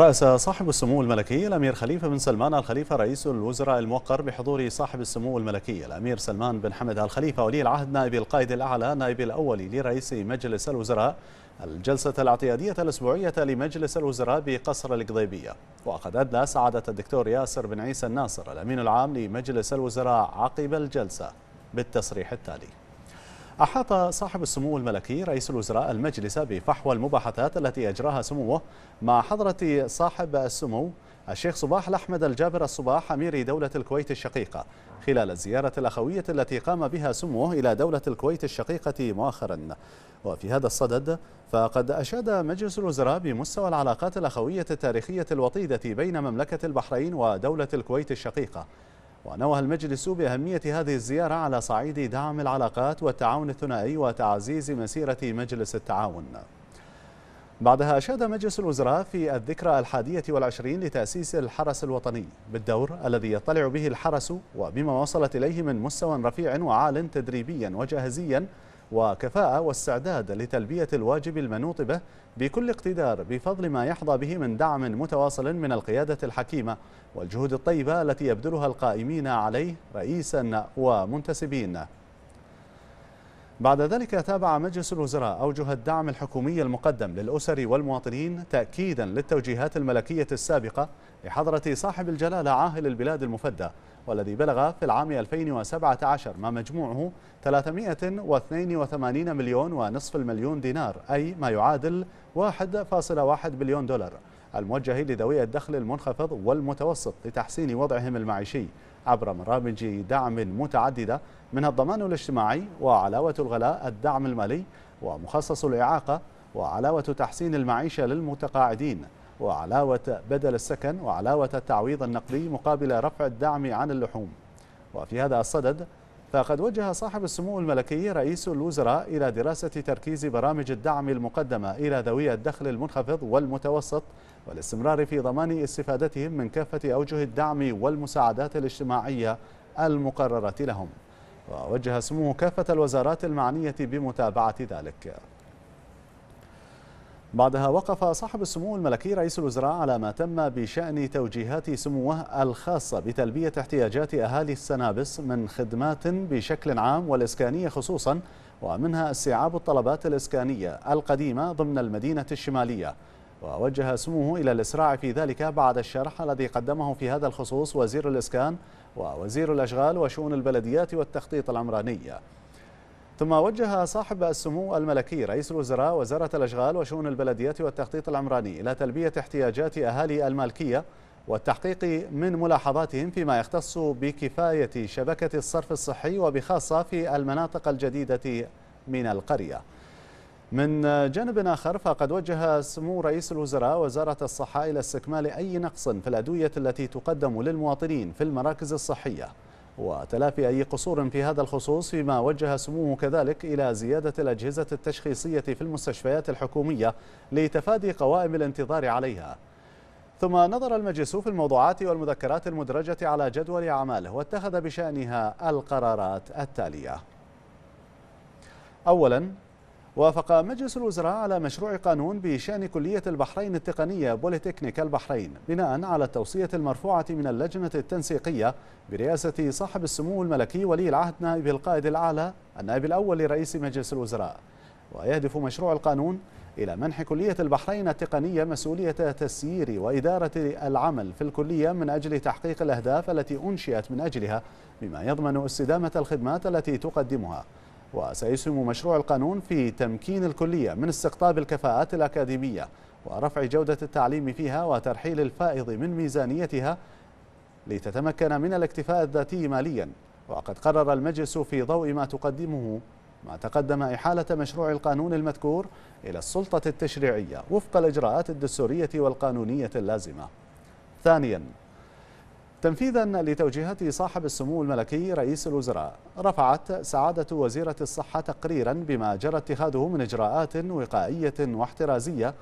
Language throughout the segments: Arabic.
رأس صاحب السمو الملكي الأمير خليفة بن سلمان الخليفة رئيس الوزراء الموقر بحضور صاحب السمو الملكي الأمير سلمان بن حمد الخليفة ولي العهد نائب القائد الأعلى نائب الأول لرئيس مجلس الوزراء الجلسة الاعتيادية الأسبوعية لمجلس الوزراء بقصر القضيبية وقد أدلى سعادة الدكتور ياسر بن عيسى الناصر الأمين العام لمجلس الوزراء عقب الجلسة بالتصريح التالي أحاط صاحب السمو الملكي رئيس الوزراء المجلس بفحوى المباحثات التي أجراها سموه مع حضرة صاحب السمو الشيخ صباح الأحمد الجابر الصباح أمير دولة الكويت الشقيقة خلال الزيارة الأخوية التي قام بها سموه إلى دولة الكويت الشقيقة مؤخرا وفي هذا الصدد فقد أشاد مجلس الوزراء بمستوى العلاقات الأخوية التاريخية الوطيدة بين مملكة البحرين ودولة الكويت الشقيقة ونوه المجلس بأهمية هذه الزيارة على صعيد دعم العلاقات والتعاون الثنائي وتعزيز مسيرة مجلس التعاون بعدها أشاد مجلس الوزراء في الذكرى الحادية والعشرين لتأسيس الحرس الوطني بالدور الذي يطلع به الحرس وبما وصلت إليه من مستوى رفيع وعال تدريبيا وجاهزيا وكفاءة واستعداد لتلبية الواجب المنوط به بكل اقتدار بفضل ما يحظى به من دعم متواصل من القيادة الحكيمة والجهود الطيبة التي يبذلها القائمين عليه رئيسا ومنتسبين بعد ذلك تابع مجلس الوزراء أوجه الدعم الحكومي المقدم للأسر والمواطنين تأكيدا للتوجيهات الملكية السابقة لحضرة صاحب الجلالة عاهل البلاد المفدى والذي بلغ في العام 2017 ما مجموعه 382 مليون ونصف المليون دينار أي ما يعادل 1.1 بليون دولار الموجه لذوي الدخل المنخفض والمتوسط لتحسين وضعهم المعيشي عبر برامج دعم متعددة منها الضمان الاجتماعي وعلاوة الغلاء الدعم المالي ومخصص الإعاقة وعلاوة تحسين المعيشة للمتقاعدين وعلاوة بدل السكن وعلاوة التعويض النقدي مقابل رفع الدعم عن اللحوم وفي هذا الصدد فقد وجه صاحب السمو الملكي رئيس الوزراء إلى دراسة تركيز برامج الدعم المقدمة إلى ذوي الدخل المنخفض والمتوسط والاستمرار في ضمان استفادتهم من كافة أوجه الدعم والمساعدات الاجتماعية المقررة لهم ووجه سموه كافة الوزارات المعنية بمتابعة ذلك بعدها وقف صاحب السمو الملكي رئيس الوزراء على ما تم بشأن توجيهات سموه الخاصة بتلبية احتياجات أهالي السنابس من خدمات بشكل عام والإسكانية خصوصا ومنها استيعاب الطلبات الإسكانية القديمة ضمن المدينة الشمالية ووجه سموه إلى الإسراع في ذلك بعد الشرح الذي قدمه في هذا الخصوص وزير الإسكان ووزير الأشغال وشؤون البلديات والتخطيط العمراني ثم وجه صاحب السمو الملكي رئيس الوزراء وزارة الأشغال وشؤون البلدية والتخطيط العمراني إلى تلبية احتياجات أهالي المالكية والتحقيق من ملاحظاتهم فيما يختص بكفاية شبكة الصرف الصحي وبخاصة في المناطق الجديدة من القرية من جانب آخر فقد وجه سمو رئيس الوزراء وزارة الصحة إلى استكمال أي نقص في الأدوية التي تقدم للمواطنين في المراكز الصحية وتلافي أي قصور في هذا الخصوص فيما وجه سموه كذلك إلى زيادة الأجهزة التشخيصية في المستشفيات الحكومية لتفادي قوائم الانتظار عليها ثم نظر المجلس في الموضوعات والمذكرات المدرجة على جدول أعماله واتخذ بشأنها القرارات التالية أولا وافق مجلس الوزراء على مشروع قانون بشأن كلية البحرين التقنية بوليتكنيك البحرين بناء على التوصية المرفوعة من اللجنة التنسيقية برئاسة صاحب السمو الملكي ولي العهد نائب القائد الأعلى النائب الأول لرئيس مجلس الوزراء ويهدف مشروع القانون إلى منح كلية البحرين التقنية مسؤولية تسيير وإدارة العمل في الكلية من أجل تحقيق الأهداف التي أنشئت من أجلها بما يضمن استدامة الخدمات التي تقدمها وسيسهم مشروع القانون في تمكين الكلية من استقطاب الكفاءات الأكاديمية ورفع جودة التعليم فيها وترحيل الفائض من ميزانيتها لتتمكن من الاكتفاء الذاتي ماليا وقد قرر المجلس في ضوء ما تقدمه ما تقدم إحالة مشروع القانون المذكور إلى السلطة التشريعية وفق الإجراءات الدستورية والقانونية اللازمة ثانيا تنفيذا لتوجيهات صاحب السمو الملكي رئيس الوزراء رفعت سعادة وزيرة الصحة تقريرا بما جرى اتخاذه من إجراءات وقائية واحترازية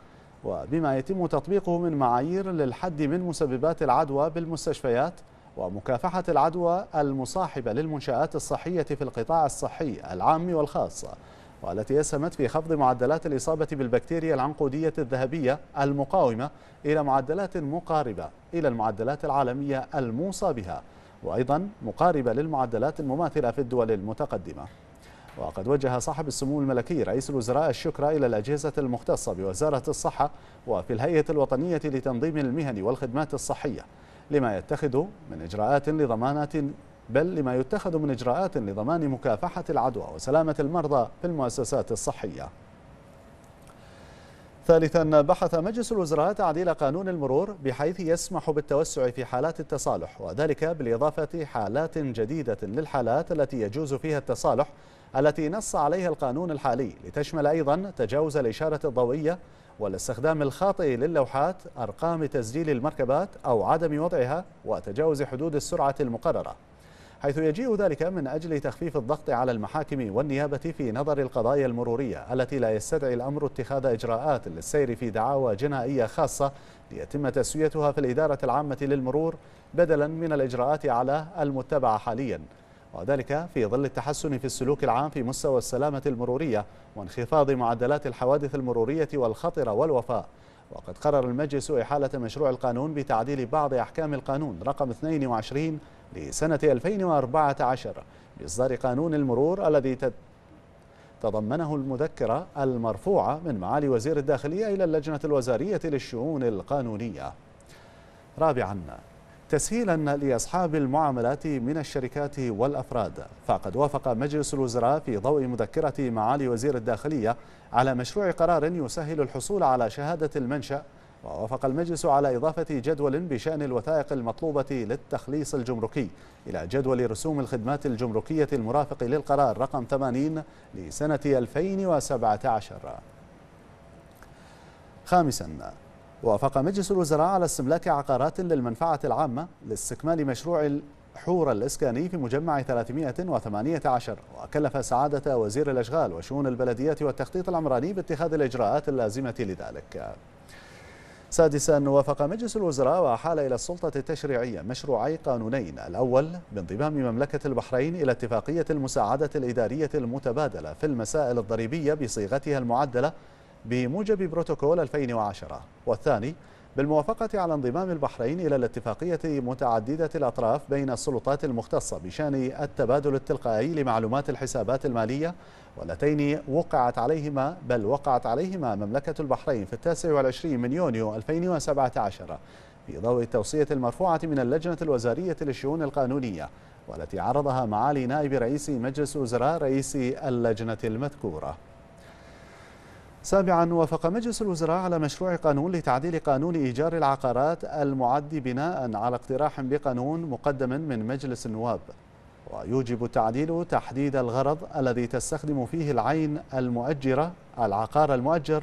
وبما يتم تطبيقه من معايير للحد من مسببات العدوى بالمستشفيات ومكافحة العدوى المصاحبة للمنشآت الصحية في القطاع الصحي العام والخاص والتي اسهمت في خفض معدلات الإصابة بالبكتيريا العنقودية الذهبية المقاومة إلى معدلات مقاربة إلى المعدلات العالمية الموصى بها وأيضا مقاربة للمعدلات المماثلة في الدول المتقدمة وقد وجه صاحب السمو الملكي رئيس الوزراء الشكر إلى الأجهزة المختصة بوزارة الصحة وفي الهيئة الوطنية لتنظيم المهن والخدمات الصحية لما يتخذ من إجراءات لضمانة بل لما يتخذ من إجراءات لضمان مكافحة العدوى وسلامة المرضى في المؤسسات الصحية ثالثا بحث مجلس الوزراء تعديل قانون المرور بحيث يسمح بالتوسع في حالات التصالح وذلك بالإضافة حالات جديدة للحالات التي يجوز فيها التصالح التي نص عليها القانون الحالي لتشمل أيضا تجاوز الإشارة الضوئية والاستخدام الخاطئ للوحات أرقام تسجيل المركبات أو عدم وضعها وتجاوز حدود السرعة المقررة حيث يجيء ذلك من أجل تخفيف الضغط على المحاكم والنيابة في نظر القضايا المرورية التي لا يستدعي الأمر اتخاذ إجراءات للسير في دعاوى جنائية خاصة ليتم تسويتها في الإدارة العامة للمرور بدلا من الإجراءات على المتبعة حاليا وذلك في ظل التحسن في السلوك العام في مستوى السلامة المرورية وانخفاض معدلات الحوادث المرورية والخطر والوفاء وقد قرر المجلس إحالة مشروع القانون بتعديل بعض أحكام القانون رقم 22 لسنة 2014 بإصدار قانون المرور الذي تضمنه المذكرة المرفوعة من معالي وزير الداخلية إلى اللجنة الوزارية للشؤون القانونية رابعا تسهيلا لأصحاب المعاملات من الشركات والأفراد فقد وافق مجلس الوزراء في ضوء مذكرة معالي وزير الداخلية على مشروع قرار يسهل الحصول على شهادة المنشأ ووافق المجلس على إضافة جدول بشأن الوثائق المطلوبة للتخليص الجمركي إلى جدول رسوم الخدمات الجمركية المرافق للقرار رقم 80 لسنة 2017 خامساً وافق مجلس الوزراء على استملاك عقارات للمنفعة العامة لاستكمال مشروع الحور الإسكاني في مجمع 318 وكلف سعادة وزير الأشغال وشؤون البلديات والتخطيط العمراني باتخاذ الإجراءات اللازمة لذلك سادسا وافق مجلس الوزراء وأحال إلى السلطة التشريعية مشروعي قانونين الأول بانضمام مملكة البحرين إلى اتفاقية المساعدة الإدارية المتبادلة في المسائل الضريبية بصيغتها المعدلة بموجب بروتوكول 2010 والثاني بالموافقة على انضمام البحرين إلى الاتفاقية متعددة الأطراف بين السلطات المختصة بشأن التبادل التلقائي لمعلومات الحسابات المالية واللتين وقعت عليهما بل وقعت عليهما مملكة البحرين في 29 من يونيو 2017 في ضوء التوصية المرفوعة من اللجنة الوزارية للشؤون القانونية والتي عرضها معالي نائب رئيس مجلس وزراء رئيس اللجنة المذكورة سابعا وافق مجلس الوزراء على مشروع قانون لتعديل قانون إيجار العقارات المعد بناء على اقتراح بقانون مقدم من مجلس النواب ويوجب التعديل تحديد الغرض الذي تستخدم فيه العين المؤجرة العقار المؤجر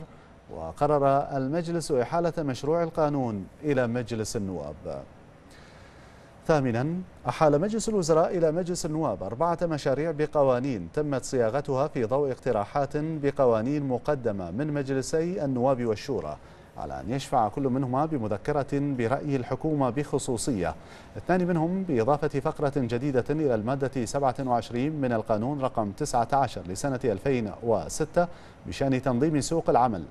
وقرر المجلس إحالة مشروع القانون إلى مجلس النواب ثامنا أحال مجلس الوزراء إلى مجلس النواب أربعة مشاريع بقوانين تمت صياغتها في ضوء اقتراحات بقوانين مقدمة من مجلسي النواب والشورى على أن يشفع كل منهما بمذكرة برأي الحكومة بخصوصية اثنان منهم بإضافة فقرة جديدة إلى المادة 27 من القانون رقم 19 لسنة 2006 بشأن تنظيم سوق العمل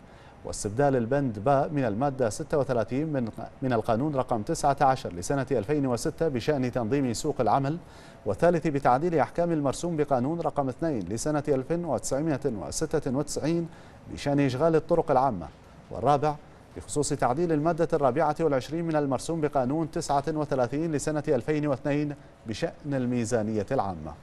واستبدال البند باء من المادة 36 من من القانون رقم 19 لسنة 2006 بشأن تنظيم سوق العمل والثالث بتعديل أحكام المرسوم بقانون رقم 2 لسنة 1996 بشأن إشغال الطرق العامة والرابع بخصوص تعديل المادة الرابعة والعشرين من المرسوم بقانون 39 لسنة 2002 بشأن الميزانية العامة